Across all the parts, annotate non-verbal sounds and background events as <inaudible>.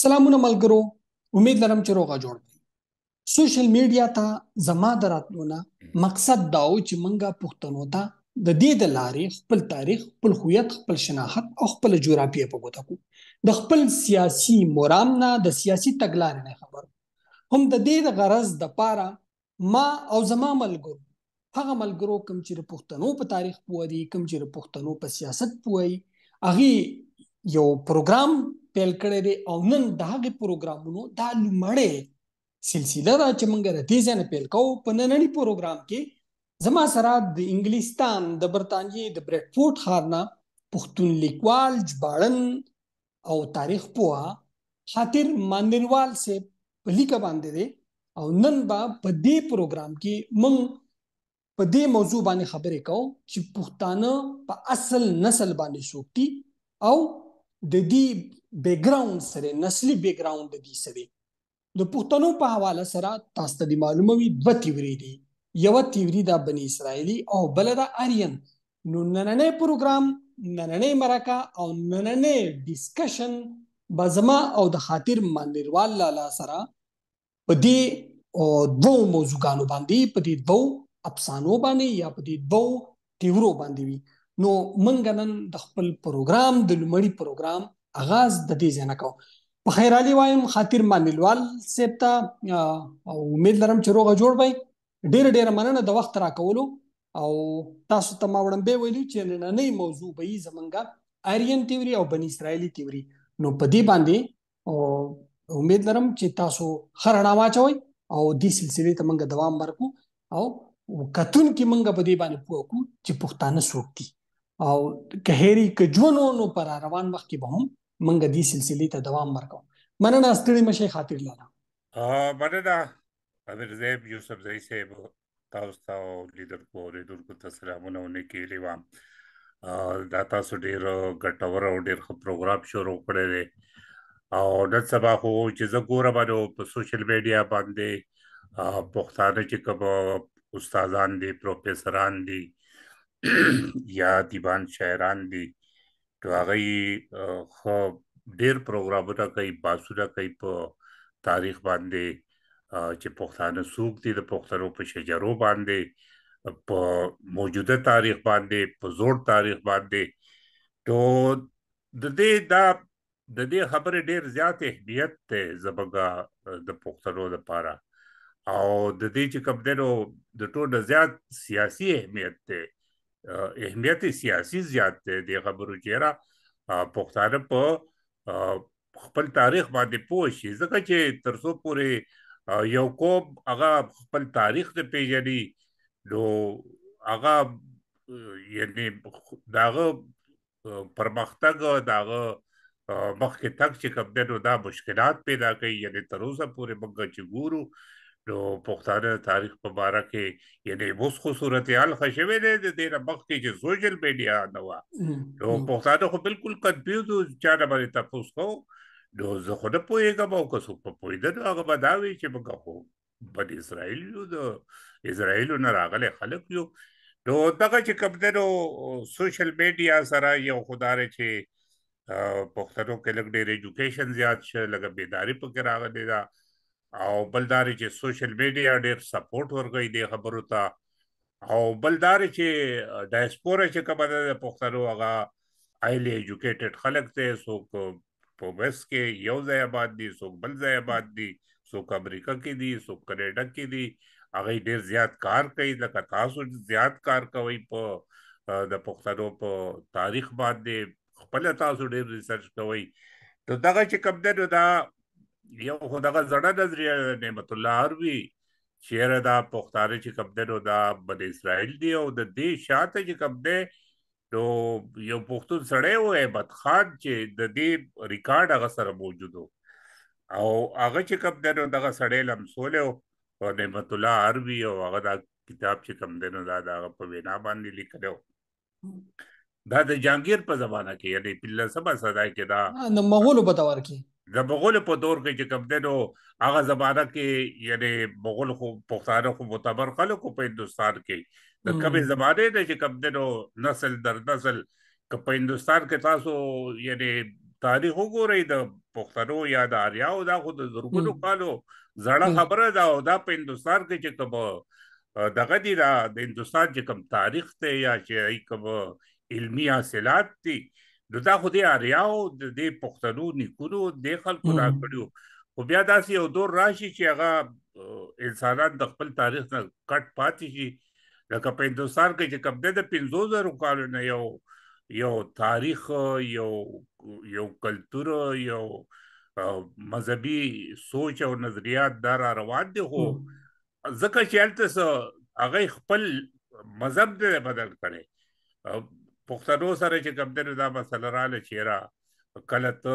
سلامونه ملګرو امید لرم چې روغه جوړ یې سوشل میډیا ته زما دراتلونه مقصد دا و چې منګه پښتنو ته د دې د لارې خپل تاریخ خپل هویت خپل شناخت او خپل جغرافیه په ګوته کو د خپل سیاسي مرام نه د سیاسي تګلارې نه خبر هم د دې د غرض د پاره ما او زما ملګرو هغه ملګرو کوم چې پښتنو په تاریخ پوهی کوم چې پښتنو په سیاست پوهی اغه یو پروګرام پیل کړی دی او نن دا غي پروګرامونو دا لمړې سلسله را چې موږ د دې ځنه پیل کوو په نننی پروګرام کې زما سره د انګلستان د برتانیې د برډفورد خارنا پښتون لیکوال جباړن او تاریخ پوها خاطر ماندنوال سے په لیک باندې دی او نن با په دې پروګرام کې موږ په دې موضوع باندې خبرې کوو چې پښتانه په اصل نسل باندې شوکتي او د دې بیک ګراوند سره نسلی بیک ګراوند د دې سره د پښتنو په حواله سره تاسو ته معلومه وي دوه تیوري دي یو تیوري د بنی اسرائیلی او بل د آریان نو نننې پروګرام نننې مرکه او نننې ډیسکشن بزما او د خاطر مانیروال لالا سره په دې او دوه موضوعګانو باندې په دې دوه افسانو باندې یا په دې دوه تیورو باندې وي نو مونږ نن د خپل پروګرام د لمړی پروګرام اغاز د دې ځنه کو په خیر علي وایم خاطر مانلوال سیب ته امید لرم چې روغه جوړ وای ډیر ډیر مننه د وخت را کولو او تاسو ته ما وړاندې ویلو چې نن نه موضوع به زمونږه آریان تیوري او بن اسرایلی تیوري نو په دې باندې او امید لرم چې تاسو خرنا واچوي او دې سلسله ته مونږ دوام ورکو او کتون کې مونږ په دې باندې پوښتنه سوکتي او کهری کجونو نو پر روان مخ کې به هم منګه دې سلسله ته دوام ورکو مننه ستړي مشه خاطر لاله ا مننه حضرت زیب یوسف زئی صاحب تاسو ته او لیدر کو لیدر کو تسلامونه ونه کې لیوام دا تاسو ډیر ګټور او ډیر ښه پروګرام شروع کړی دی او نن سبا خو چې زه ګورم باندې په سوشل میډیا باندې پښتانه چې کوم استادان دي پروفیسوران دي <clears throat> یا دیوان شاعران دي نو هغه خو ډیر پروګرامونه کوي باسوره کوي په تاریخ باندې چې پښتانه سوق دي د پښتنو په شجرو باندې په موجوده تاریخ باندې په زوړ تاریخ باندې ته د دې دا د دې خبرې ډېر زیات اهمیت ته زبګه د پښتنو لپاره او د دې چې کوم دنو د ټولو زیات سیاسي اهمیت ته اهمیت سیاسي زیات دی د خبرو چیرې پښتانه په خپل تاریخ باندې پوه شي ځکه چې ترسو پورې یو کوم هغه خپل تاریخ ته پیژني نو هغه یعنی داغه پرمختګ داغه مخکې تک چې کوم دنو دا مشکلات پیدا کوي یعنی تر اوسه پورې موږ چې ګورو نو پښتانه تاریخ په اړه کې یعنی اوس خو صورتحال خښوي نه د دې نه مخ کې چې سوشل میډیا نه و نو پښتانه خو بالکل کنفیوز چا نه باندې تاسو کو نو زه خو نه پوهیږم او که څه په پوهیدل هغه بداوي چې موږ خو په اسرائیل یو د اسرائیل نه راغلي خلک یو نو دغه چې کمدنو سوشل میډیا سره یو خدای چې پښتنو کې لګ ډېر ایجوکیشن زیات شه لګ بیداری پکې راغلي دا او بلدار چې سوشل میډیا ډېر سپورټ ورکړي د خبرو ته او بلدار چې ډایسپورا چې کومه د پښتنو هغه ایلی ایجوکیټډ خلک ته څوک په ویس کې یو ځای آباد دي څوک بل ځای آباد دي څوک امریکا کې دي څوک کینیډا کې دي هغه ډېر زیات کار کوي لکه تاسو زیات کار کوي په د پښتنو په تاریخ باندې خپل تاسو ډېر ریسرچ کوي نو دا چې کوم ده دا یو خو دغه زړه نظریه نعمت الله اروي چیرې دا پښتانه چې کوم دنو دا بد اسرائیل دی او د دې شاته چې کوم دی نو یو پښتون سړی وې بدخان چې د دې ریکارډ هغه سره موجود او هغه چې کوم دنو دغه سړی لم سولو او نعمت الله اروي او هغه دا کتاب چې کوم دنو دا دا په وینا باندې لیکلو دا د جانگیر په زمانہ کې یعنی 1500 صدا کې دا نو مغول په دور کې د مغول په دور کې چې کوم دنو هغه زمانہ کې یعنی مغول خو پښتانه خو معتبر خلکو په هندستان کې د کومې زمانه نه چې کوم دنو نسل در نسل که په هندستان کې تاسو یعنی تاریخ وګورئ د پښتنو یا د آریاو دا خو د زرګونو کالو زړه خبره ده او دا په هندستان کې چې کوم دغه دی د هندستان چې کوم تاریخ ته یا چې کوم علمي حاصلات دي نو دا خو دې اریاو د دې پښتنو نیکونو د خلکو را کړیو خو بیا داسې یو دور راشي چې هغه انسانان د خپل تاریخ نه کټ پاتې شي لکه په هندستان کې چې کبد د 50000 کال نه یو یو تاریخ یو یو کلچر یو مذهبي سوچ او نظریات دار روان دي خو ځکه چې البته هغه خپل مذهب دې بدل کړي پښتنو سره چې کوم دې دا مسله را لچېرا کله ته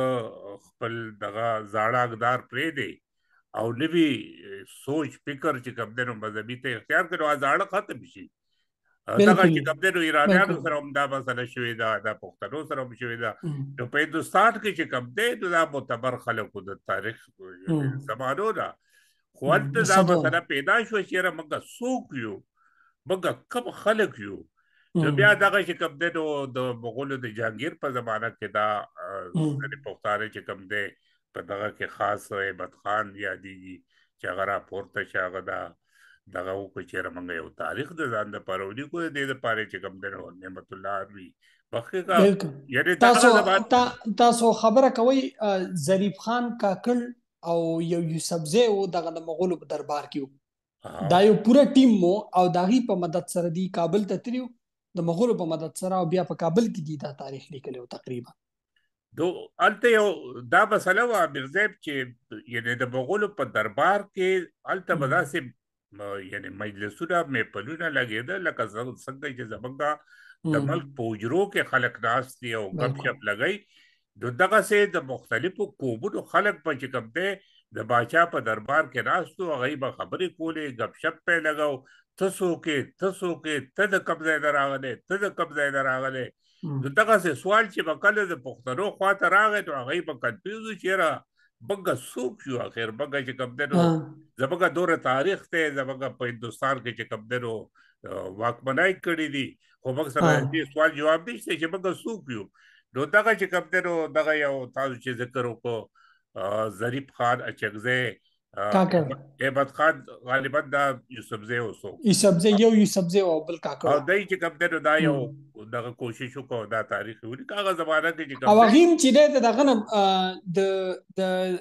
خپل دغه زاړه اقدار پرې دی او نوی سوچ فکر چې کوم دې نو مذهبي ته اختیار کړو ازاړه ختم شي دغه چې کوم دې ایرانیانو سره هم دا مسله شوې ده دا پښتنو سره هم شوې ده نو په هندستان کې چې کوم دې دا معتبر خلکو د تاریخ زمانو ده خو دا مسله پیدا شو چې را موږ سوق یو موږ کم خلک یو نو بیا دغه چې کوم دی نو د مغولو د جهانگیر په زمانہ کې دا د پښتانه چې کوم دی په دغه کې خاص احمد خان یادېږي چې هغه راپورته شاغه دا دغه وکړي چې رمنګ یو تاریخ د ځان د پرولي کو دې د پاره چې کوم دی نو نعمت الله عربي تاسو تاسو خبره کوي ظریف خان کاکل او یو یوسفزه او دغه د مغولو په دربار کې دا یو پوره ټیم مو او داغي په مدد سره دی کابل ته تریو د مغولو په مدد سره او بیا په کابل کې دي دا تاریخ لیکلی او تقریبا دو الته یو دا مسله و مرزیب چې یعنی د مغولو په دربار کې الته مداسه یعنی مجلسونه مې پلونه لګیدل لکه څنګه چې زمونږ د ملک پوجرو کې خلک ناس دي او غپ شپ لګی دغه سه د مختلفو کوبونو خلک په چې کوم ده د باچا په دربار کې راستو غیبه خبرې کولې غب شپ په لګاو تاسو کې تاسو کې تد قبضه دراغله تد قبضه دراغله دغه څه سوال چې وکړل د پښتنو خواته راغې ته غیبه کنفیوز چیرې بګه سوق شو اخر بګه چې کبدنو زبګه دوره تاریخ ته زبګه په هندستان کې چې کبدنو واکمنای کړی دي خو موږ سره دې سوال جواب دي چې بګه سوق یو نو دغه چې کبدنو دغه یو تاسو چې ذکر وکړو ظریف خان اچکزه کاکړ ایبد خان غالبا دا یوسفزه اوسو یوسفزه یو یوسفزه او بل کاکړ او دای چې کوم ته دا یو دغه کوشش وکاو دا تاریخ ونی کاغه زمانہ کې چې او هغه چې دغه نه د د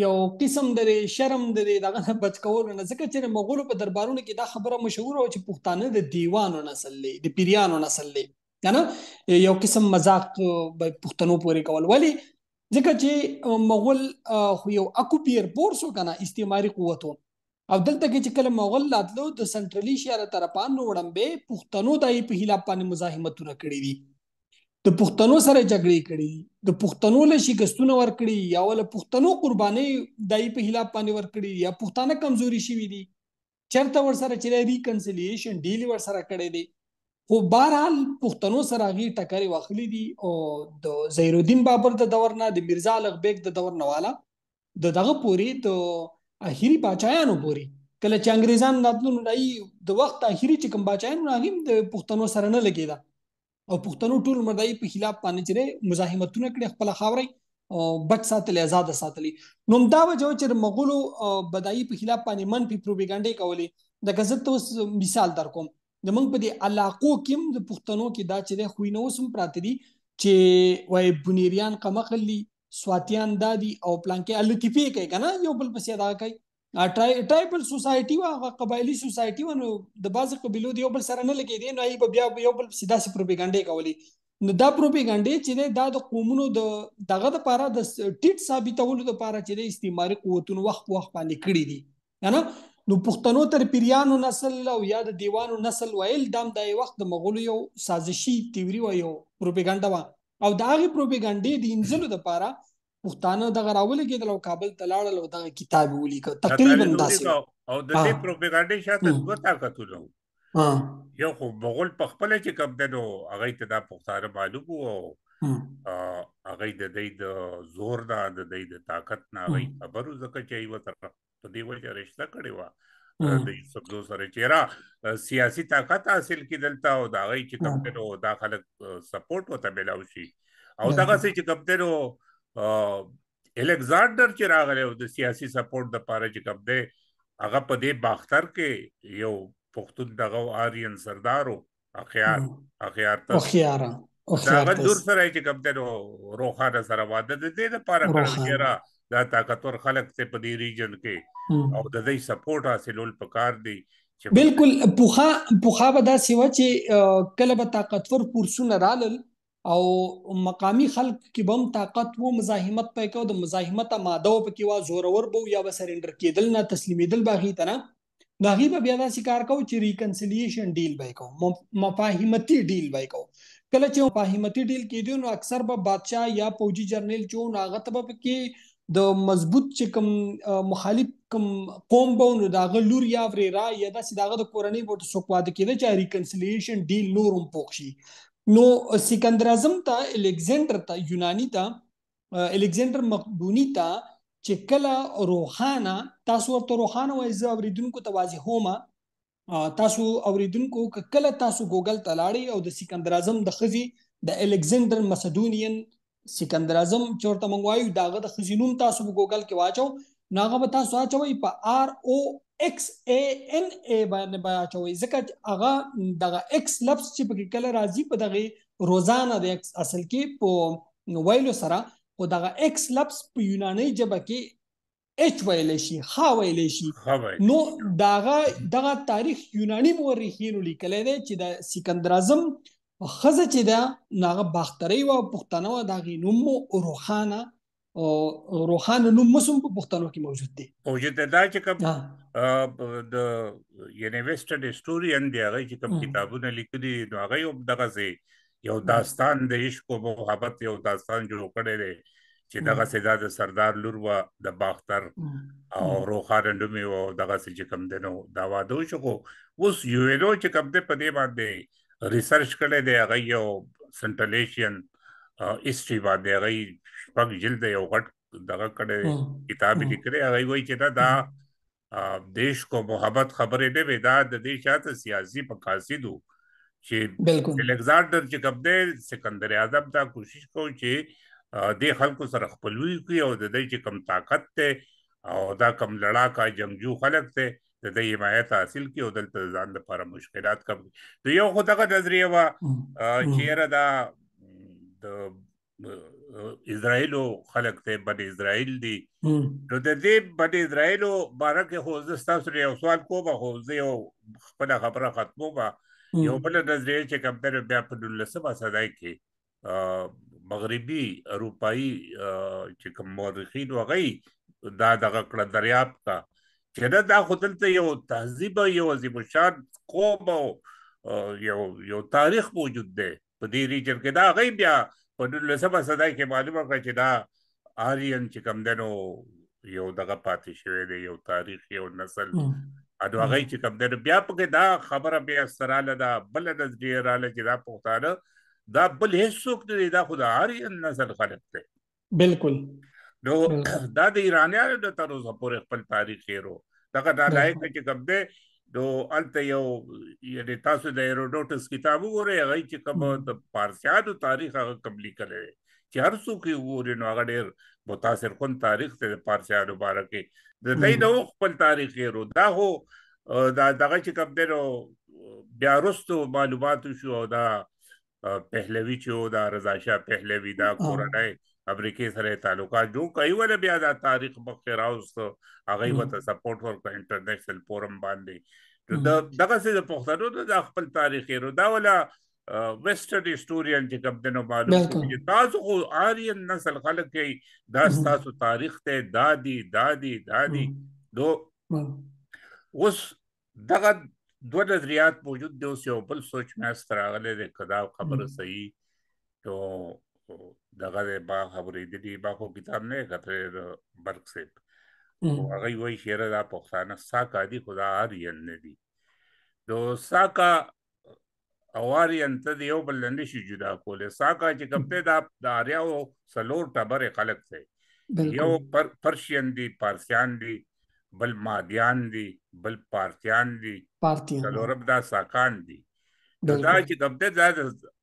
یو قسم د شرم د دغه بچ کول نه ځکه چې مغول په دربارونو کې دا خبره مشهور او چې پښتانه د دیوانو نسل لې د پیریانو نسل لې کنه یو قسم مزاق په پښتنو پورې کول ولی ځکه چې مغول خو یو اکوپیر پورسو کنه استعماري قوت او دلته کې چې کله مغول لاتلو د سنټرلی شهر طرفان وړمبې پښتنو دای په هیله باندې مزاحمتونه کړې دي د پښتنو سره جګړې کړې د پښتنو له شکستونه ور کړې یا ول پښتنو قرباني دای په هیله باندې ور کړې یا پښتانه کمزوري شوي دي چرته ور سره چې ریکنسیلیشن ډیل ور سره کړې دي خو بهرحال پښتنو سره غي ټکرې واخلي دي او د زهیر الدین بابر د دور نه د میرزا لغبیک د دور نواله د دغه پوری ته اخیری بچایانو پوری کله چې انګریزان راتلون راي د وخت اخیری چې کوم بچایانو راغیم د پښتنو سره نه لګیدا او پښتنو ټول مردای په خلاف پانی چره مزاحمتونه کړې خپل خاوري او بچ ساتلې آزاد ساتلې نو دا وجو چې مغولو بدایي په خلاف پانی من په پروپاګاندا کولې د غزت اوس مثال درکوم د موږ په دې علاقو کې د پښتنو کې دا چې د خوینو سم پراته دي چې وای بنیریان قمقلی سواتیان دادی او پلانکې الټیفي کوي کنه یو بل پسې دا کوي ټایپل سوسایټي وا قبایلی سوسایټي ونو د بازو قبيلو دی یو بل سره نه لګي دي نو ای بیا یو بل سیدا سي پروپاګاندا کوي نو دا پروپاګاندا چې دا د قومونو د دغه د پاره د ټیټ ثابتولو لپاره چې د استعماري قوتونو وخت وخت باندې کړی دي نه نو پښتنو تر پیریانو نسل او یا د دیوانو نسل ویل دام د وخت د مغولو یو سازشي تیوري و یو پروپاګاندا و او دا غي پروپاګاندا د انځلو د پاره پښتانه د غراول کې د کابل تلاړل او د کتاب ولیک تقریبا داسې او د دې پروپاګاندا شاته دوه طاقتونه ها یو خو مغول په خپل چې کم دنو هغه ته د پښتانه معلوم وو هغه د دې د زور د دې د طاقت نه هغه خبرو زکه چې یو تر په دې وجه رښتا کړی و د سبزو سره چیرې سیاسي طاقت حاصل کیدلته او دا غي چې کوم ډول دا خلک سپورټ وته ملاو شي او دا څه چې کوم ډول الکزارډر چې راغلی او د سیاسي سپورټ د پاره چې کوم دی هغه په دې باختر کې یو پښتون دغه آریان سردارو اخیار اخیار ته اخیار اخیار دا دور سره چې کوم ډول روخانه سره واده د دې لپاره کړی دا طاقتور خلک ته په دې ریجن کې او د دې سپورټ حاصلول پکار دی بالکل پوخا پوخا به دا سیوا چې کله به طاقتور پورسونه رالل او مقامی خلک کې بم طاقت وو مزاحمت پې کو د مزاحمت ماده په کې وا زورور بو یا به سرندر کېدل نه تسلیمېدل باغی ته نه داغي به بیا دا شکار کو چې ریکنسیلیشن ډیل به کو مفاهیمتي ډیل به کو کله چې مفاهیمتي ډیل کېدون اکثر به بادشاه یا پوجي جرنیل چون هغه ته به کې د مضبوط چې کوم مخالف کوم قوم به نو دا غلور یا وريرا یا د سیداغه د کورنۍ ووټ سوکواده کېده چې ریکنسلیشن ډیل نورم پوښي نو سکندر اعظم ته الیگزینډر ته یونانی ته الیگزینډر مقدونی ته چې کله روحانه تاسو ورته روحانه وایي زه اوریدونکو ته واضح هومه تاسو اوریدونکو کله تاسو ګوګل ته لاړی او د سکندر اعظم د خزي د الیگزینډر مسدونین سکندر اعظم چورته مونږ وایو داغه د خزینوم تاسو په ګوګل کې واچو ناغه به تاسو اچوي په آر او ایکس ای ان ای باندې بیا اچوي ځکه هغه دغه ایکس لفظ چې په کله راځي په دغه روزانه د ایکس اصل کې په ویلو سره او دغه ایکس لفظ په یوناني ژبه کې اچ ویل شي خا ویل شي نو داغه دغه تاریخ یوناني مورخینو لیکل دی چې د سکندر اعظم خزه چې دا ناغه باختري او پښتنو دا غي نوم روحانه او روحانه نوم مسوم په پښتنو کې موجود دی موجود دا چې کوم د یعنی ویسټرن هیستورین دی هغه چې کوم کتابونه لیکلي نو هغه یو دغه ځای یو داستان د عشق او محبت یو داستان جوړ کړی دی چې دغه سیدا د سردار لور و د باختر او روخانه نوم او دغه چې کوم دنو دا وادو شو اوس یو له چې کوم دې په دې باندې ریسرچ کړي دی هغه یو سنټرل ایشین هیستوري باندې هغه شپږ جلد یو غټ دغه کړي کتاب لیکلي هغه وایي چې دا دیش کو محبت خبرې دی ودا د دې شاته سیاسي پکاسیدو چې الکساندر چې کوم دی سکندر اعظم دا کوشش کوي چې د خلکو سره خپلوي کوي او د دې چې کم طاقت ته او دا کم لڑاکا جنگجو خلک ته د دې حمایت حاصل کی او دلته ځان لپاره مشکلات کم دي یو خو دغه نظریه وا چیرې دا د اسرایل خلک ته بد اسرایل دي نو د دې بد اسرایل بارکه خو زستا سره یو سوال کوم خو زه یو خپل خبره ختموم یو بل نظریه چې کوم تر بیا په 19 صدای کې مغربي اروپאי چې کوم مورخین وغي دا دغه کړه دریاب کا چې دا دا خو دلته یو تهذیب یو عظیم شان قوم او یو یو تاریخ موجود دی په دې ریجن کې دا غي بیا په 1900 صدای کې معلومه کړ چې دا آریان چې کم دنو یو دغه پاتې شوی دی یو تاریخ یو نسل اډو هغه چې کم دنو بیا په کې دا خبره بیا سره لدا بل نظریه را لږه دا پښتانه دا بل هیڅ څوک نه دی دا خدای آریان نسل خلق دی بالکل نو <clears throat> دا د ایرانیانو د تر اوسه پورې خپل تاریخ هیرو دغه دا لایق چې کوم دی نو الته یو یعنی تاسو د هیروډوټس کتاب وګورئ هغه چې کوم د پارسیانو تاریخ هغه کوم لیکل دی چې هر څوک یې وګوري نو هغه ډېر متاثر کن تاریخ ته د پارسیانو باره کې د دې نو خپل تاریخ هیرو دا هو دا دغه چې کوم دی نو بیا وروسته معلومات شو دا پهلوی چې دا رضا شاه پهلوی دا کورنۍ امریکای سره تعلقات جوړ کوي ول بیا دا تاریخ مخه راوست هغه وته سپورټ ورکړ انټرنیشنل فورم باندې دا دغه څه د پښتنو د خپل تاریخ ورو دا ولا ویسټرن هیستوریان چې کوم دنو معلومه تاسو خو آریان نسل خلک کې دا تاسو تاریخ ته دادی دادی دادی دو اوس دغه دوه نظریات موجود دي اوس یو بل سوچ مې ستراغله ده کدا خبره صحیح ته دغه با خبرې دي با خو کتاب نه کتره برق سیب هغه وایي شعر دا پښتانه ساکا دي خدا اریان نه دي دو ساکا اواریان ته یو بل نه شي جدا کوله ساکا چې کمته دا د اریاو سلور ټبر خلق سي یو پر پرشین دي پارسیان دي بل مادیان دي بل پارتیان دي پارتیان سلورب دا ساکان دي دا چې کمته دا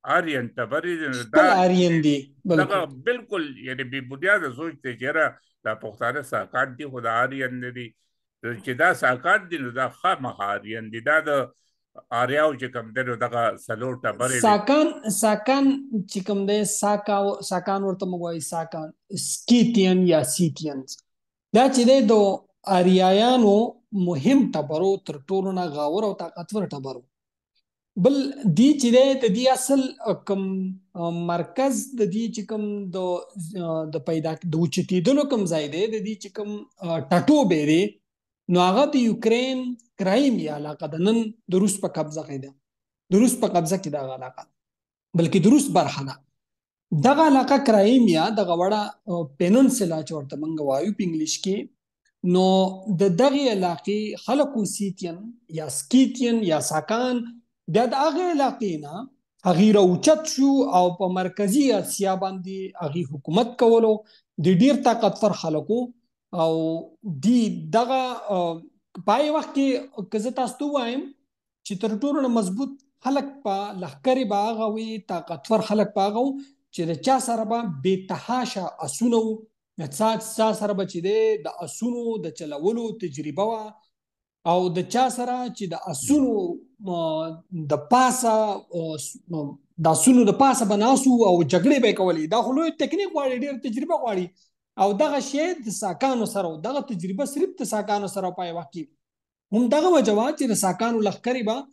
آرین ته بریدل دا آرین دي بالکل یعنی به بنیاد سوچ ته چیرې دا پښتانه ساکات دي خدا آرین دي چې دا ساکات دي نو دا خامخ آرین دي دا د آریاو چې کوم دنو دغه سلور ټبرې ساکان ساکان چې کوم دی ساکا ساکان ورته موږ وایي ساکان سکیتین یا سیتینز دا چې د آریایانو مهم ټبرو تر ټولو نه غاور او طاقتور ټبرو بل دی چې د دې اصل کم مرکز د دې چې کم د د پیدا د اوچتیدلو کم ځای دی د دې چې کم ټاټو به دی نو هغه د یوکرين کرایم یا علاقه د نن د روس په قبضه کې ده د روس په قبضه کې دا علاقه بلکې د روس برخه ده دغه علاقه کرایم یا د غوړه پیننسلا چورته منګ وایو په انګلیش کې نو د دغه علاقې خلکو سیتین یا سکیتین یا ساکان د هغه علاقې نه هغه راوچت شو او په مرکزی اسیا باندې هغه حکومت کولو د ډیر طاقت فر خلکو او دی دغه پای وخت کې کزه تاسو وایم چې تر ټولو مضبوط خلک په لهکري باغ وي طاقتور خلک باغو چې د چا سره به بے تحاشا اسونو د څاڅ سره به چې د اسونو د چلولو تجربه وا او د چا سره چې د اسونو د پاسه د اسونو د پاسه بناسو او جګړې به کولې دا خو لوی ټکنیک غواړي ډېر تجربه غواړي او دغه شی د ساکانو سره دغه تجربه صرف د ساکانو سره پای واقع هم دغه وجوه چې د ساکانو لخرې به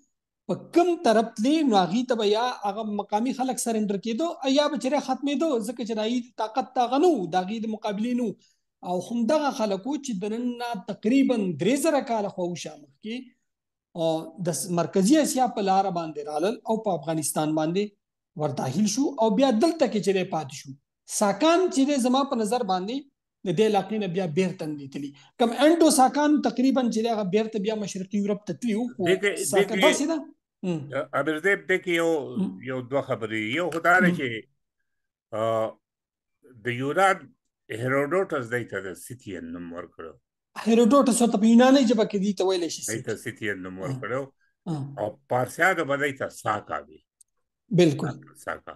په کم طرف تلې نو هغه ته یا هغه مقامی خلک سرندر کېدو یا به چیرې ختمېدو ځکه چې دایي طاقت تاغنو دغه د مقابلینو دا او همدغه خلکو چې د نن تقریبا 3000 کال خو شامل کې د مرکزی اسیا په لار باندې رالل او په افغانستان باندې ورداخل شو او بیا دلته کې چې پات شو ساکان چې زما په نظر باندې د دې علاقې نه بیا بیرته لیدلی کم انډو ساکان تقریبا چې هغه بیرته بیا مشرقي یورپ ته تللی وو ساکان داسې ده ابرزیب د کې یو یو دوه خبرې یو خدای چې د یوران هیروډوټس دایته د سیتین نوم ورکړو هیروډوټس ته په یوناني ژبه کې دی ته ویل شي دایته سیتین نوم ورکړو او پارسیا د بدایته ساکا وی بالکل ساکا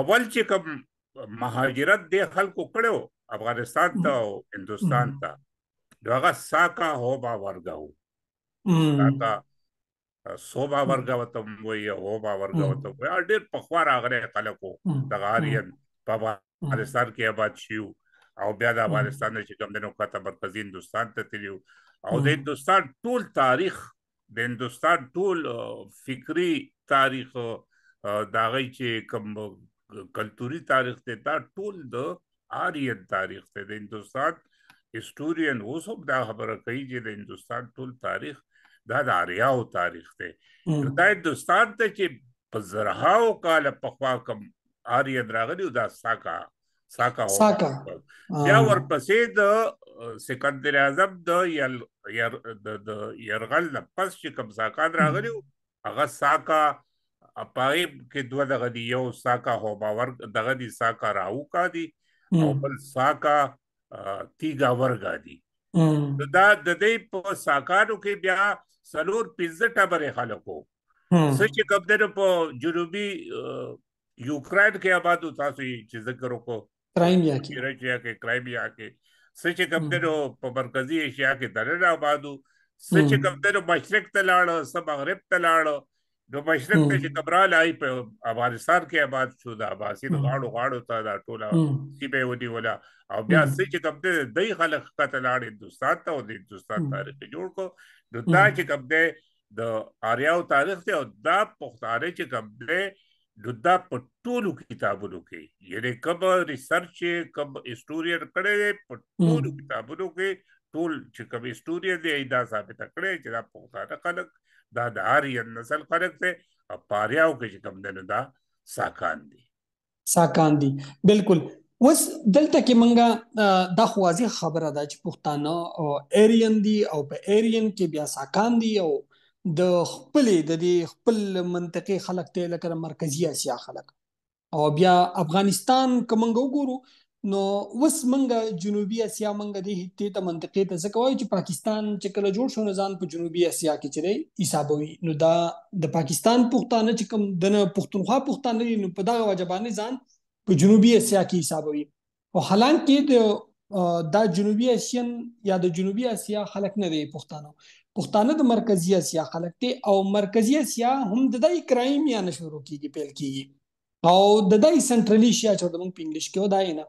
اول چې کوم مهاجرت د خلکو کړو افغانستان ته او هندستان ته دغه ساکا هوبا ورګاو ساکا سوبا ورګا وته وی هوبا ورګا وته وی ډېر په خوا راغره خلکو دغه اریان په افغانستان کې آباد شیو او بیا د افغانستان چې کوم د نوکته مرکزی هندستان ته تلو او د هندستان ټول تاریخ د هندستان ټول فکری تاریخ دا غي چې کوم کلتوري تاریخ ته دا ټول د آریان تاریخ ته د هندستان هیستورین اوس هم دا خبره کوي چې د هندستان ټول تاریخ دا د آریاو تاریخ دی دا هندستان ته چې په زرهاو کال په خوا کم آریان راغلی دا ساکا ساکا بیا ورپسې د سکندر اعظم د یل د يرغل نه پس چې کوم ساکان راغلی هغه ساکا اپای کې دوه دغه دی یو ساکا هو باور دغه دی ساکا راو کا دی او بل ساکا تیګا ورګا دی دا د دې په ساکانو کې بیا سلور پنځه ټبره خلکو سچ کبدر په جنوبي یوکران کې آباد تاسو یې چې ذکر وکړو کرایمیا کې کرایمیا کې کرایمیا کې سچ کوم دنو په مرکزی ایشیا کې درنه آباد سچ کوم دنو مشرق ته لاړ سب مغرب ته لاړ نو مشرق ته چې کبرال آی په افغانستان کې آباد شو د آباسي د غاړو غاړو ته دا ټوله سی به ودی ولا او بیا سچ کوم دې دای خلک ته لاړ هندستان ته او د هندستان تاریخ جوړ کو نو دا چې کوم دې د آریاو تاریخ ته او دا پښتانه چې کوم دې نو دا په ټولو کتابونو کې یعنی کوم ریسرچ کوم هیستورین کړي دی په ټولو کتابونو کې ټول چې کوم هیستورین دی دا ثابت کړي چې دا پوښتنه خلق دا د آریان نسل خلق دی او پاریاو کې چې کوم دی دا ساکان دی ساکان دی بالکل وس دلته کې منګه دا خوازي خبره ده چې پښتانه او ایرین دي او په ایرین کې بیا ساکان دي او د خپلې د دې خپل منطقې خلک ته لکه مرکزی اسیا خلک او بیا افغانستان کومنګ وګورو نو وس منګه جنوبي اسیا منګه د هیته ته منطقې ته ځکه وایي چې پاکستان چې کله جوړ شو نزان په جنوبي اسیا کې چره حسابوي نو دا د پاکستان پښتانه چې کوم د پښتونخوا پښتانه نو په دغه واجبانه ځان په جنوبي اسیا کې حسابوي او حالانکه د دا جنوبي اسیان یا د جنوبي اسیا خلک نه دي پښتانه پښتانه د مرکزی اسیا خلک دي او مرکزی اسیا هم د دای کرایم یا نه شروع کیږي پیل کیږي او د دای سنټرلی اسیا چې د مونږ په انګلیش کې ودای نه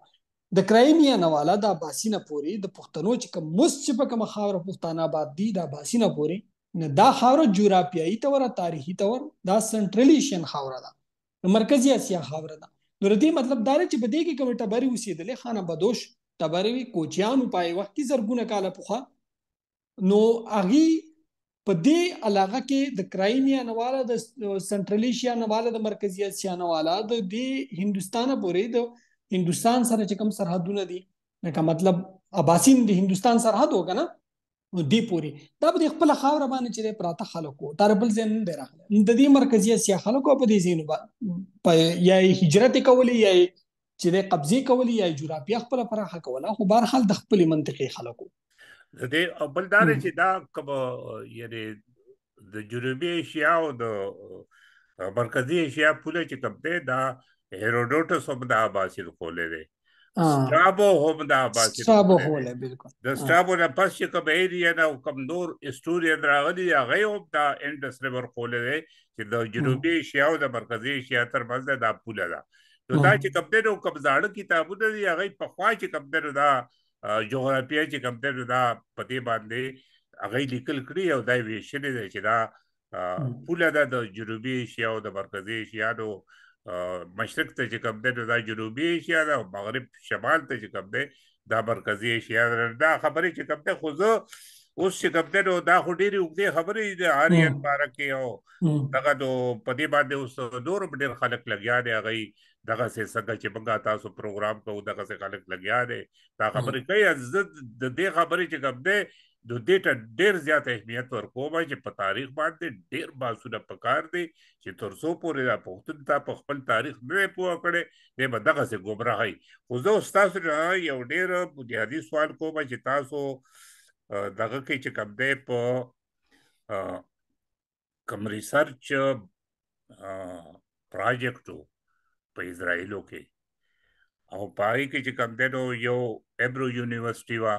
د کرایم یا نه والا د باسینه پوری د پښتنو چې کوم مست په کوم خاور پښتانه آباد دي د باسینه پوری نه دا خاور جغرافیایي تور تاریخي تور دا سنټرلی شین خاور ده مرکزی اسیا خاور ده نو ردی مطلب دا چې بده کې کوم ټبری اوسېدل خانه بدوش ټبری کوچیانو پای وخت زرګونه کاله پوخه نو اغي په دې علاقه کې د کرایمیا نواله د سنټرل ایشیا نواله د مرکزی اسیا نواله د دې هندستانه پورې د هندستان سره چې کوم سرحدونه دي لکه مطلب اباسین د هندستان سرحد وګنه نو دی پوری دا به خپل خاور باندې چې پراته خلکو تر بل ځین نه راغله د دې مرکزی اسیا خلکو په دې زینو باندې یا هجرت کولی یا چې د قبضه کولی یا جغرافیه خپل پراخه کوله خو بهر حال د خپل منطقي خلکو د دې بلدار چې دا کوم یعنی د جنوبي ایشیا او د مرکزی ایشیا پوله چې کوم دی دا هیروډوټس هم دا باسي کولې دی سټرابو هم دا باسي سټرابو هولې بالکل د سټرابو نه پس چې کوم ایریا نه کوم نور استوري دراغلي هغه هم دا انډس ریور کولې دی چې د جنوبي ایشیا او د مرکزی ایشیا ترمنځ دا پوله ده نو دا چې کوم دی نو کوم ځاړه کتابونه دی هغه په خوا چې کوم دی دا جغرافیه چې کوم ته دا پدې باندې هغه لیکل کړی او دا ویشنې ده چې دا پوله ده د جنوبي ایشیا او د مرکزی ایشیا نو مشرق ته چې کوم ده دا جنوبي ایشیا ده او مغرب شمال ته چې کوم ده دا مرکزی ایشیا دا خبرې چې کوم ده خو زه اوس چې کوم ده نو دا خو ډېری وګړي خبرې دي هاري ان بارکه او دغه دو پدې باندې اوس دور ډېر خلک لګیا دي هغه دغه سه څنګه چې موږ تاسو پروګرام کوو دغه سه خلک لګیا دي دا خبرې کوي عزت د دې خبرې چې کوم ده د دې ته ډیر زیات اهمیت ورکوم چې په تاریخ باندې ډیر باسونه پکار دي چې تر څو پورې را پوښتنه تا په خپل تاریخ نه پوه کړي دې بدغه سه ګمراهي خو زه تاسو نه یو ډیر بنیادی سوال کوم چې تاسو دغه کې چې کوم ده په کوم ریسرچ پروجیکټو په اسرایلو کې او پای کې چې کم دنو یو ایبرو یونیورسيټي وا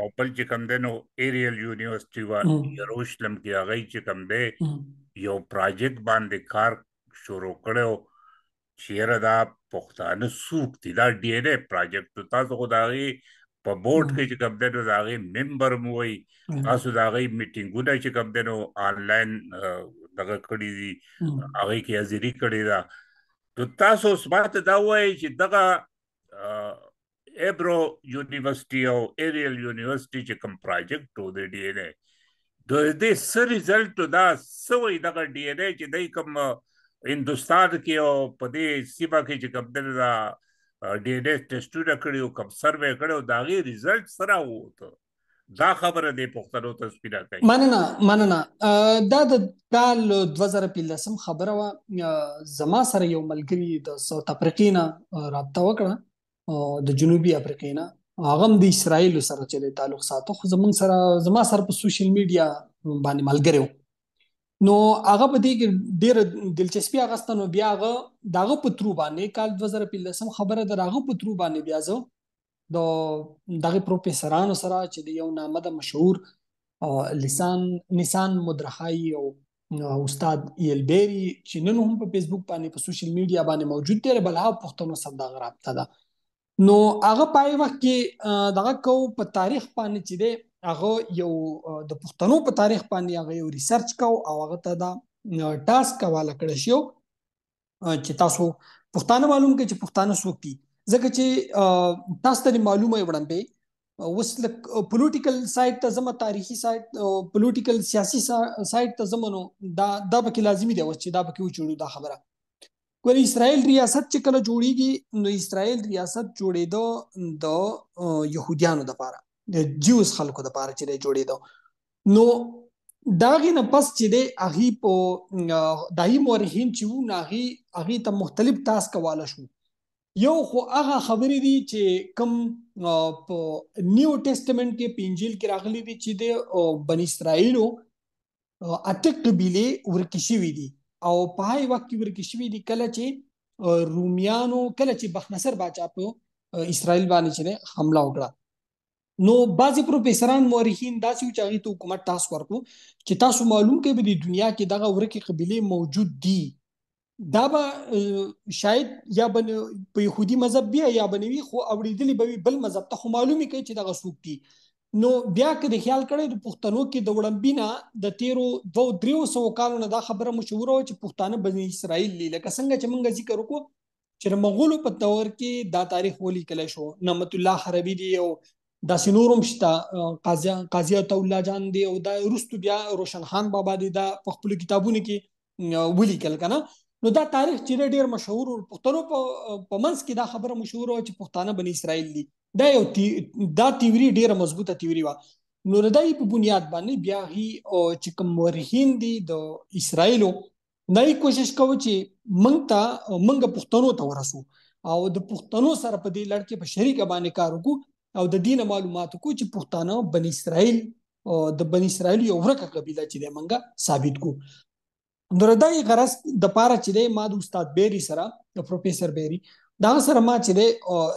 او بل چې کم دنو ایریل یونیورسيټي وا یروشلم کې هغه چې کم دی یو پروجیکټ باندې کار شروع کړو چیرې دا پښتانه سوق دي دا ډي ان اي پروجیکټ تاسو خدایي په بورډ کې چې کوم دنو داغي ممبر مو وي تاسو داغي میټینګونه چې کوم دنو آنلاین دغه کړی دي هغه کې حاضری کړی دا نو تاسو سماته دا وایي چې دغه ایبرو یونیورسيټي او ایریل یونیورسيټي چې کوم پروجیکټ و د ډي ان اے د دې سر ریزلټ دا سوې دغه ډي ان اے چې دای کوم هندستان کې او په دې سیمه کې چې کوم دا ډي ان اے ټیسټونه کړیو کوم سروې کړیو دا غي ریزلټ سره وته دا خبره د پښتنو تصویره کوي مننه مننه دا د دال 2015 خبره وا زما سره یو ملګری د ساوث افریقینا رابطه وکړه او د جنوبي افریقینا هغه د اسرایل سره چې تعلق ساتو خو زمون سره زما سره په سوشل میډیا باندې ملګری نو هغه په دې کې ډېر دلچسپي اغستنو بیا هغه داغه په ترو باندې کال 2015 خبره دراغه په ترو باندې بیا زه د دغه پروفیسورانو سره چې د یو نامه د مشهور لسان نسان مدرخای او استاد ایلبيري چې نن هم په فیسبوک باندې په سوشل میډیا باندې موجود دی بل هغه پښتنو سره د رابطه ده نو هغه پای وخت کې دغه کو په تاریخ باندې چې دی هغه یو د پښتنو په تاریخ باندې هغه یو ریسرچ کو او هغه ته دا ټاسک حواله کړی شو چې تاسو پښتانه معلوم کې چې پښتانه څوک دي ځکه چې تاسو ته معلومه وړاندې وسل پولیټیکل سایت ته زمو تاریخي سایت پولیټیکل سیاسي سایت ته زمو دا دا پکې لازمی دی چې دا پکې وچړو دا خبره کولی اسرائیل ریاست چې کله جوړیږي نو اسرائیل ریاست جوړېدو د يهوديانو لپاره د جیوس خلکو لپاره چې جوړېدو نو داغه نه پس چې د اغي په دایي مورخین چې و ناغي اغي ته مختلف تاسک واله شو یو خو هغه خبرې دي چې کم په نیو ټیسټمنت کې پنځل کې راغلي دي چې د بن اسرائیلو اته قبيله ورکشي وي دي او په هاي وخت کې ورکشي وي دي کله چې رومیانو کله چې بخنصر باچا په اسرائیل باندې چې حمله وکړه نو بعضی پروفیسوران مورخین داسې چې هغه حکومت تاسو ورکو چې تاسو معلوم کې به د دنیا کې دغه ورکه قبيله موجود دي دا به شاید یا په يهودي مذهب بیا یا بنوي خو اوریدلی به بل مذهب ته معلومی کوي چې دغه څوک دی نو بیا که د خیال کړی د پښتنو کې د وړمبینا د تیرو دو دریو سو کالونو دا خبره مشهور و چې پښتانه بنی اسرائیل لکه څنګه چې موږ ذکر وکړو چې مغولو په دور کې دا تاریخ ولیکل شو نعمت الله حربی دی او دا سينورم شته قاضي قاضي الله جان دی او دا رستو بیا روشن خان بابا دی دا په خپل کتابونو کې ولیکل کنه نو دا تاریخ چې ډیر مشهور او پښتنو په منځ کې دا خبره مشهور او چې پښتانه بن اسرائیل دي دا یو تی... دا تیوري ډیره مضبوطه تیوري و نو ردای په بنیاد باندې بیا هی او چې کوم ورهین دي د اسرائیلو نوې کوشش کوي چې موږ ته موږ پښتنو ته ورسو او د پښتنو سره په دې لړ کې په شریک باندې کار وکړو او د دین معلومات کو چې پښتانه بن اسرائیل او د بن اسرائیل یو ورکه قبيله چې موږ ثابت کو نو ردای غرض د پاره چې دی ما د استاد بیری سره د پروفیسور بیری دا سره ما چې دی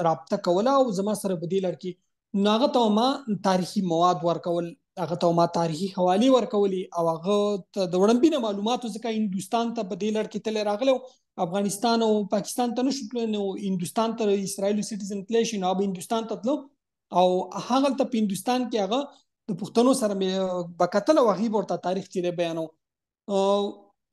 رابطه کوله او زما سره بدیل لړکی ناغه ته ما تاریخي مواد ورکول هغه ته ما تاریخي حوالی ورکولي او هغه د وړاندې معلوماتو ځکه هندستان ته بدیل لړکی تل راغلو افغانستان او پاکستان ته نشو تللی نو هندستان ته اسرائیل سټیزن تللی شي نو هندستان ته تلو او هغه ته هندستان کې هغه د پښتنو سره مې بکتل او غیب ورته تاریخ چیرې بیانو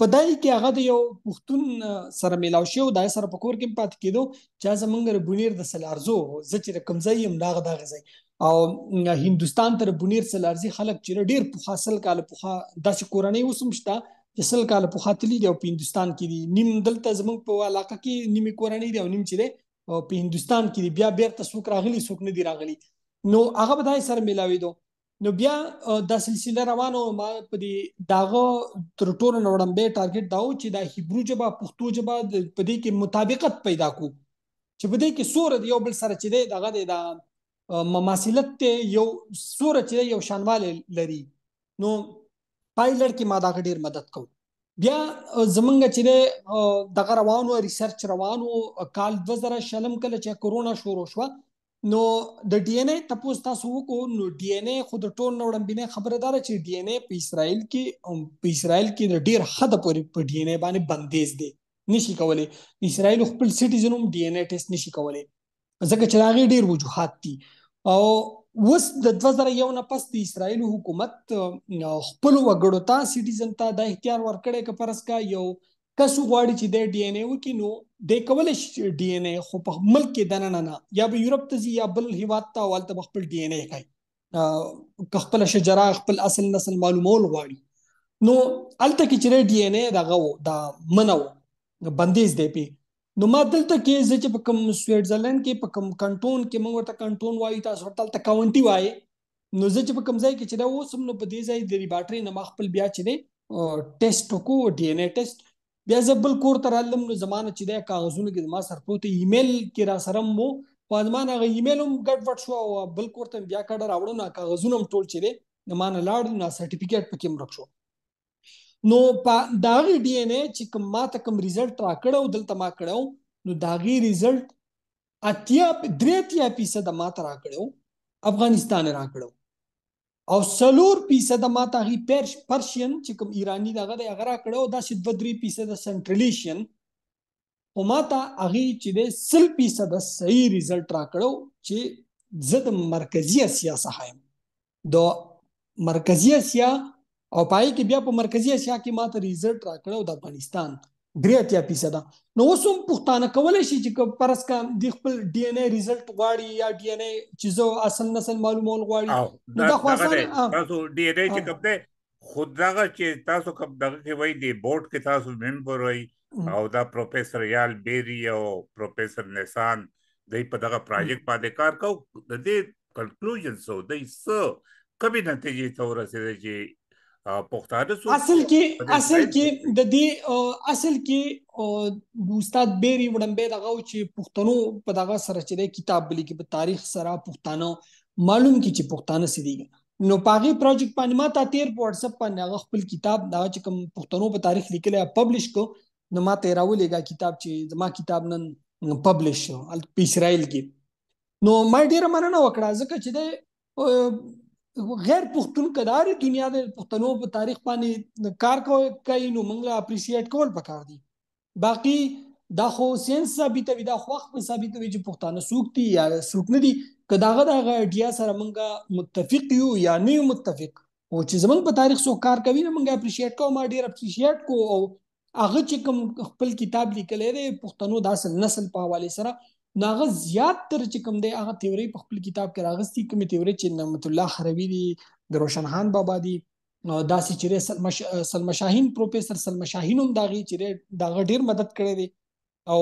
په دای کې هغه د یو پښتون سره ملاو شو دای سره په کور کې پات کېدو چې زمونږ ربونیر د سلارزو زچ رقم ځای هم داغه داغه ځای او هندستان تر بونیر سلارزي خلک چې ډیر په حاصل کال په داسې کورنۍ وسم شته چې سل کال په خاتلی دی او په هندستان کې دي نیم دلته زمونږ په علاقه کې نیمه کورنۍ دی او نیم چې دی په هندستان کې بیا بیرته سوک راغلی سوک نه دی راغلی نو هغه به دای سره ملاوي دو نو بیا دا سلسله روانه ما په دې داغه تر ټولو نوړمبې ټارګټ داو چې د هیبرو جبا پښتو جبا په دې کې مطابقت پیدا کو چې په دې کې سور دی یو بل سره چې دی دغه د مماثلت ته یو سور چې یو شانواله لري نو پایلر کې ما دا ډیر مدد کو بیا زمونږ چې دغه روانو ریسرچ روانو کال 2000 شلم کله چې کورونا شروع شو نو د ډي ان اي تاسو تاسو وکړو نو ډي ان اي خود ټول نو وړاندې خبره دار چې ډي ان اي په اسرائیل کې په اسرائیل کې د ډیر حد پورې په ډي ان اي باندې بندیز دی نشي کولای اسرائیل خپل سټیزنوم ډي ان اي ټیسټ نشي کولای ځکه چې راغی ډیر وجوهات دي او وس د 2001 نه پس د اسرایل حکومت خپل وګړو ته سټیزن ته د اختیار ورکړې کپرس کا یو کس غواړي چې د ډي ان اي وکي نو د کول شي ډي ان اي خو په ملک کې دنه نه یا به یورپ ته ځي یا بل هیواد ته والته خپل ډي ان اي کوي خپل شجره خپل اصل نسل معلومول غواړي نو الته کې چې ډي ان اي دغه دا منو بندیز دی پی نو ما دلته کې چې په کوم سویټزرلند کې په کوم کنټون کې موږ ته کنټون وایي تاسو ورته کاونټي وایي نو زه چې په کوم ځای کې چې دا اوسم نو په دې ځای د ریباټري نه مخ خپل بیا چې دی ټیسټ وکړو ډي ان اي ټیسټ بیا زه بل کور ته رالم نو زمانه چې د کاغذونو کې ما سره پروت ایمیل کې را سره مو پادمان هغه ایمیل هم ګډ وډ شو او بل کور ته بیا کډ راوړو نه کاغذونه هم ټول چي دي نه مان لاړ نه سرټیفیکیټ پکې مرک شو نو په داغه ډي ان اي چې کوم ما ته کوم ریزلټ را کړو دلته ما کړو نو داغه ریزلټ اتیا درې تیا پیسه د ما ته را کړو افغانستان را کړو او سلور پیسه د ماته هی پرش پرشین چې کوم ایرانی دغه د اغرا کړو دا شد 2 پیسه د سنټرلیشن او ماته هغه چې د سل پیسه د صحیح ریزلټ را کړو چې زد مرکزی اسیا سهایم د مرکزی اسیا او پای کې بیا په مرکزی اسیا کې ماته ریزلټ را کړو د افغانستان درې اتیا فیصد نو اوس هم پښتانه کولای شي چې پرس کا د خپل ډي ان اي ریزلټ غواړي یا ډي ان اي چیزو اصل نسل معلومول غواړي نو دا خو اسانه تاسو ډي ان اي چې کوم دی خود دغه چې تاسو کوم دغه کې وای دی بورډ کې تاسو ممبر وای او دا پروفیسور یال بیری او پروفیسور نسان دای په دغه پروجیکټ باندې کار کو د دې کنکلوژن سو دای څه کبي نتیجې ته ورسېږي پښتانه سو اصل کې اصل کې د دې اصل کې دوستات بیري وړمبه دغه چې پښتنو په دغه سره چې د کتاب لیکي په تاریخ سره پښتانه معلوم کی چې پښتانه سدي نو پاغي پروجیکټ باندې ما تا تیر په واتس اپ باندې هغه خپل کتاب دا چې کوم پښتنو په تاریخ لیکلی پبلش کو نو ما ته راولېګا کتاب چې زما کتاب نن پبلش شو په اسرائیل کې نو ما ډیر مننه وکړه ځکه چې د غیر پښتون کدارې دنیا د پښتنو په تاریخ باندې کار کوي نو موږ لا اپریشیټ کول پکار دي باقی دا خو سینس ثابتوي دا خو وخت ثابتوي چې پښتانه سوق دي یا سوق نه دي کداغه د غټیا سره موږ متفق یو یا نه متفق او چې زمونږ په تاریخ سو کار کوي نو موږ اپریشیټ کوو ما ډیر اپریشیټ کوو او هغه چې کوم خپل کتاب لیکلی دی پښتنو داسې نسل په حواله سره ناغه زیات تر چې کوم دی هغه تیوري په خپل کتاب کې راغستې کومه تیوري چې نعمت الله خروی دی د روشنهان بابا دی داسې چې سلمش سلمشاهین پروفیسور سلمشاهین هم داغي چې داغه ډیر مدد کړې دی او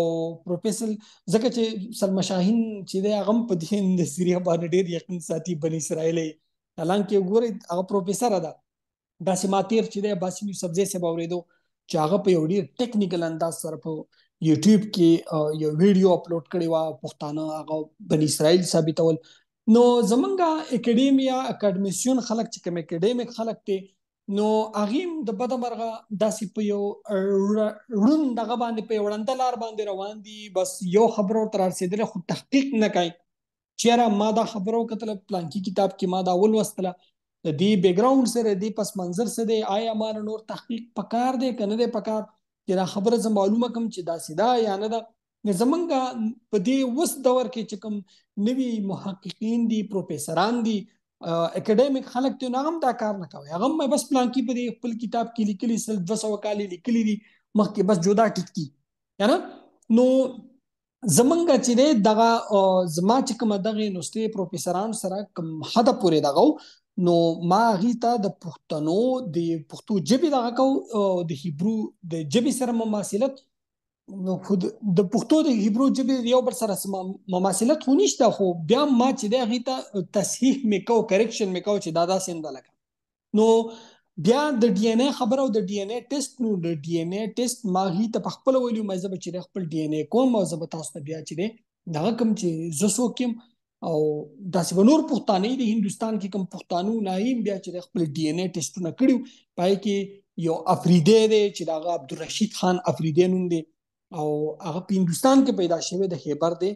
پروفیسور زکه چې سلمشاهین چې دی هغه په دین د سریه باندې ډیر یقین ساتي بن اسرائیل حالانکه ګوري هغه پروفیسور ده داسې ماتیر چې دی باسي نو سبزې سبا ورېدو چې هغه په یو ډیر ټیکنیکل انداز سره په یوټیوب کې یو ویډیو اپلوډ کړی و پښتانه هغه بن اسرائیل ثابتول نو زمونږه اکیډیمیا اکیډمیسیون خلک چې کوم اکیډیمیک خلک ته نو اغیم د بده مرغه داسې په یو رون دغه باندې په وړاندلار باندې روان دي بس یو خبر تر رسیدل خو تحقیق نه کوي چیرې ما دا خبرو کتل پلانکی کتاب کې ما دا ول وستله د دې بیک گراوند سره د پس منظر سره آیا ما نور تحقیق پکار دی کنه دی پکار چې دا خبره زم معلومه کم چې دا سیدا یا نه دا زمونږ په دې وس دور کې چې کوم نوي محققین دي پروفیسوران دي اکیډمیک خلک ته نغم دا کار نه کوي هغه مې بس پلان کې په خپل کتاب کې لیکلي سل 200 کال لیکلي دي مخکې بس جدا ټکتی یا نه نو زمنګ چې دغه زما چې کوم دغه نوستي پروفیسورانو سره کوم حد پورې دغه نو ما غیتا د پښتنو د پښتو جبې دغه کو د هیبرو د جبې سره مماثلت نو خود د پښتو د هیبرو جبې یو بل سره مماثلت خو نشته خو بیا ما چې د غیتا تصحیح میکو کریکشن میکو چې دادا سند لکه نو بیا د ډي ان اي خبره او د ډي ان اي ټیسټ نو د ډي ان اي ټیسټ ما هی ته خپل ویلو مې زب چې خپل ډي ان اي کوم او زب تاسو ته بیا چې دغه کم چې زسو کم او داسې به نور پښتانه د هندستان کې کوم پښتانو نایم بیا چې خپل ډي ان ای ټیسټونه کړیو پای کې یو افریدی دی چې دا عبدالرشید خان افریدی نوم دی او هغه په هندستان کې پیدا شوی د خیبر دی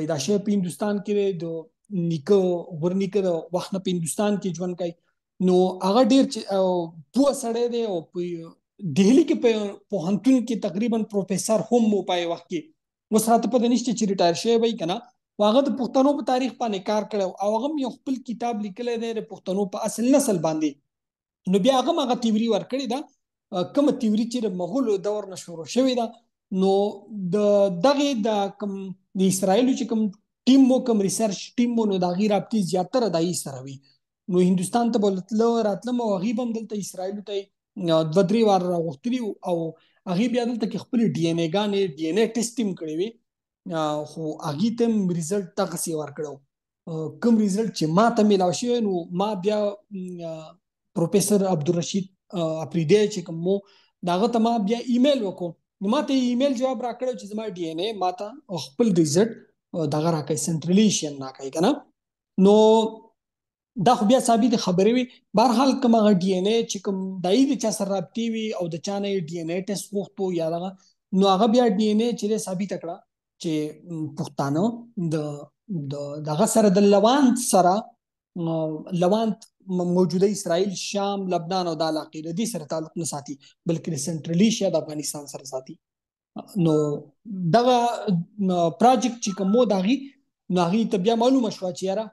پیدا شوی په هندستان کې د نیکو ورنیکو د وخت په هندستان کې ژوند کوي نو هغه ډیر پوه سړی دی او په دهلی کې په هنتون کې تقریبا پروفیسور هم مو پای وخت کې وسره ته پته نشته چې ریټایر شوی وای کنه واغه د پښتنو په تاریخ باندې کار کړو او هغه یو خپل کتاب لیکلی دی د پښتنو په اصل نسل باندې نو بیا هغه هغه تیوري ورکړی دا کوم تیوري چې د مغول دور نشورو شوې ده نو د دغه د کم د اسرایل چې کم ټیم مو کم ریسرچ ټیم مو نو دا غیر اپتی زیاتره دای سره وي نو هندستان ته بولتلو راتلم او غیب هم دلته اسرایل ته د درې وار راغوتلی او هغه بیا دلته خپل ډي ان اي غانې ډي ان اي ټیسټ ټیم کړی وي خو اغه تم ریزلټ تاسو یې ورکړو کوم ریزلټ چې ما ته ملاو شو نو ما بیا پروفیسور عبدالرشید افریدی چې کوم داغه ته ما بیا ایمیل وکړو نو ما ته ایمیل جواب راکړو چې زما ډي ان اي ما ته خپل ریزلټ داغه راکې سنټرلیشن راکې کنه نو دا خو بیا ثابت خبرې وي بهرحال کوم غ ډي ان اي چې کوم دای د چا سره رابطي وي او د چا نه ډي ان اي ټیسټ وختو یا دغه نو هغه بیا ډي ان اي چې ثابت کړه چې پښتانه د د دغه سره د لوانت سره لوانت موجوده اسرائیل شام لبنان او د علاقې د دې سره تعلق نه ساتي بلکې د سنټرلی شیا د افغانستان سره ساتي نو دغه پروجیکټ چې کوم داغي ناغي ته بیا معلومه شو چې یاره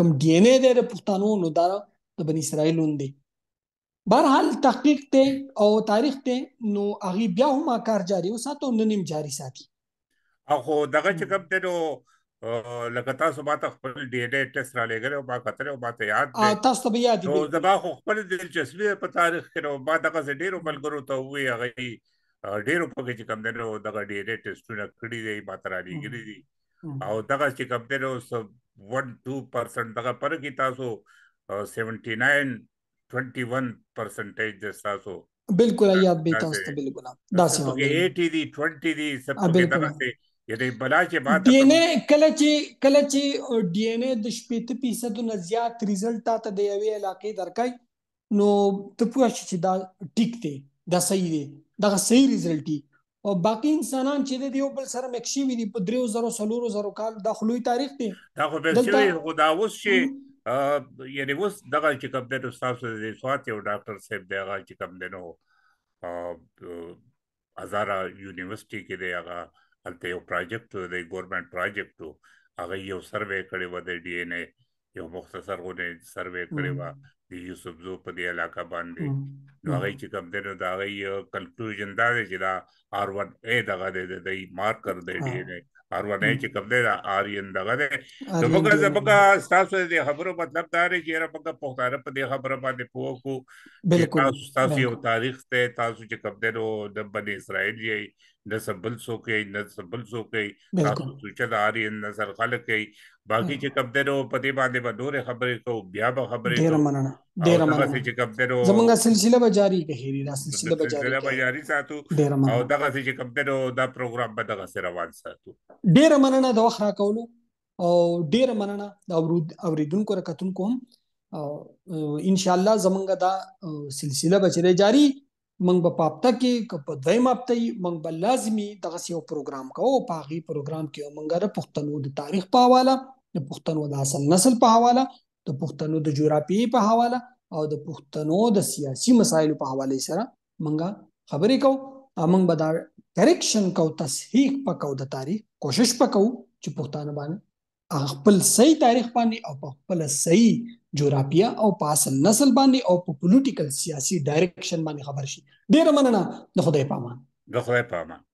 کم ډي ان اے د پښتنو نو دا د بن اسرائیلون دی بهرحال تحقیق ته او تاریخ ته نو هغه بیا هم کار جاری وساتو نن هم جاری ساتي خو دغه چې کوم ته نو لګتا سبا ته خپل ډي ان اي ټیسټ را لګره او با کتره او با ته یاد دي تاسو ته یاد دي نو زما خو خپل دلچسپي په تاریخ کې نو ما دغه ډیرو ملګرو ته وی هغه ډیرو په کې کوم ته نو دغه ډي ان اي ټیسټونه کړی دی ما تر علی ګری دي او دغه چې کوم ته نو 1 2% دغه پر کې تاسو 79 twenty one percentage जैसा सो बिल्कुल आई आप बेतास तो बिल्कुल आप दासी हो गए 80 दी 20 दी सब तो बेतास से यदि बलाचे बात डीएनए कलची कलची डीएनए द 75% नज़ियात रिजल्ट आता दे वे इलाके दरकाई नो ته پوه شې چې دا ټیک دی دا صحیح دی دا صحیح رزلټ دی او باقی انسانان چې دی یو بل سره مکشي وي په 3000 سلورو زرو کال د خلوی تاریخ دی دا خو به شوی خدا اوس شي یعنی اوس دغه چې کوم دنو تاسو د سوات یو ډاکټر صاحب دی هغه چې کوم دنو ازارا یونیورسيټي کې دی هغه هلته یو پروجیکټ دی ګورنمنت پروجیکټ هغه یو سروې کړی و د ډي ان اے یو مختصر غوډه سروې کړی و د یوسف زو په دې علاقہ باندې نو هغه چې کوم دنو دا غي کنکلوژن دا دی چې دا آر 1 اے دغه دی د مارکر دی دی آر 1 اے چې کوم دی دا آر ان دغه دی نو موږ زبګه تاسو دې خبرو مطلب دا دی چې را پکې پوښتنه په دې خبره باندې پوښتنه بالکل تاسو تاسو یو تاریخ ته تاسو چې کوم دی نو د بنی اسرائیل یې نسب بل سو کوي نسب بل سو کوي تاسو سوچ دا اړ یې نظر خلک کوي باقي چې کب درو پتی باندې به نور خبرې کو بیا به خبرې ډیر مننه ډیر مننه چې کب درو زمونږ سلسله به جاری کوي را سلسله به جاری سلسله به جاری ساتو او دغه چې کب درو دا پروګرام به دغه سره روان ساتو ډیر مننه د وخت را کولو او ډیر مننه د اوریدونکو را کتونکو هم ان شاء الله زمونږ دا سلسله به جاری موږ په پاپته کې که په دویم هفته موږ به لازمی دغه یو پروګرام کوو په هغه پروګرام کې موږ د پښتنو د تاریخ په حواله د پښتنو د اصل نسل په حواله د پښتنو د جغرافي په حواله او د پښتنو د سیاسي مسایلو په حواله سره موږ خبرې کوو موږ به دا کریکشن کو تصحیح پکاو د تاریخ کوشش پکاو چې پښتانه باندې خپل صحیح تاریخ باندې او په خپل صحیح جغرافیا او په اصل نسل باندې او په پولیټیکل سیاسي ډایرکشن باندې خبر شي ډیر مننه د خدای پامان د خدای پامان